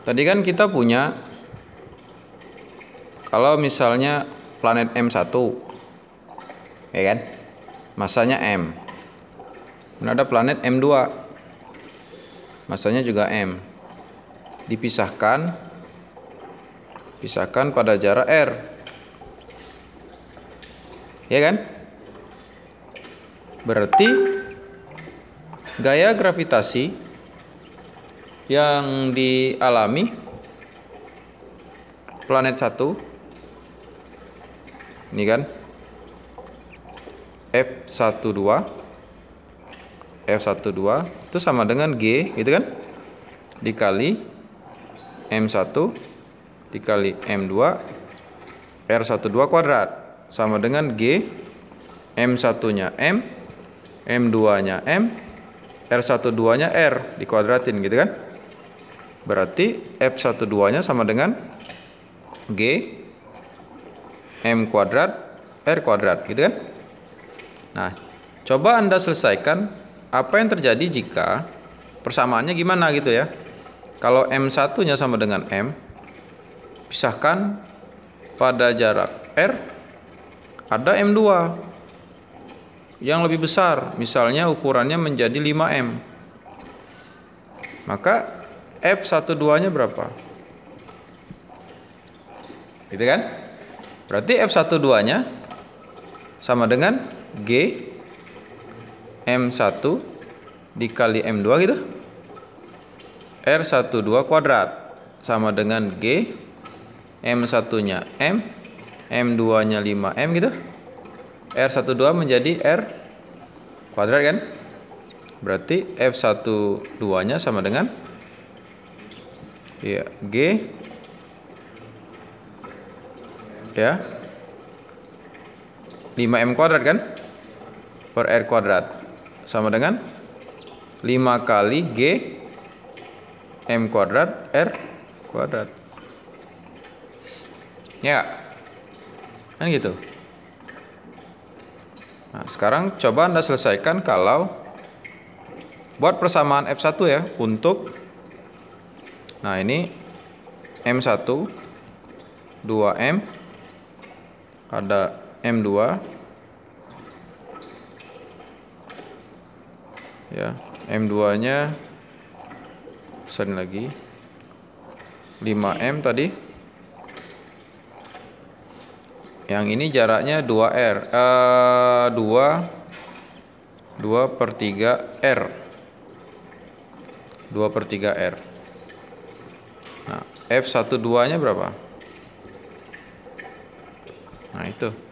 Tadi kan kita punya kalau misalnya planet M1 ya kan? Masanya M. Dan ada planet M2. Masanya juga M. Dipisahkan pisahkan pada jarak R. Ya kan? Berarti gaya gravitasi yang dialami planet 1 ini kan F12 F12 itu sama dengan G gitu kan dikali M1 dikali M2 R12 kuadrat sama dengan G M1 nya M M2 nya M R12 nya R dikuadratin gitu kan Berarti F12-nya sama dengan G M kuadrat R kuadrat gitu kan. Nah, coba Anda selesaikan apa yang terjadi jika persamaannya gimana gitu ya. Kalau M1-nya sama dengan M, pisahkan pada jarak R ada M2 yang lebih besar, misalnya ukurannya menjadi 5M. Maka F12-nya berapa? Gitu kan? Berarti F12-nya sama dengan G M1 dikali M2 gitu. R12 kuadrat sama dengan G M1-nya M M2-nya 5M gitu. R12 menjadi R kuadrat kan? Berarti F12-nya sama dengan Iya, G. Ya. 5M kuadrat kan? Per R kuadrat. Sama dengan 5 kali G M kuadrat R kuadrat. Ya. Kan gitu. Nah, sekarang coba Anda selesaikan kalau buat persamaan F1 ya untuk Nah, ini M1 2M ada M2 ya, M2-nya pesan lagi 5M tadi yang ini jaraknya 2R uh, 2 2 per 3 R 2 per 3 R Nah, F12-nya berapa? Nah, itu.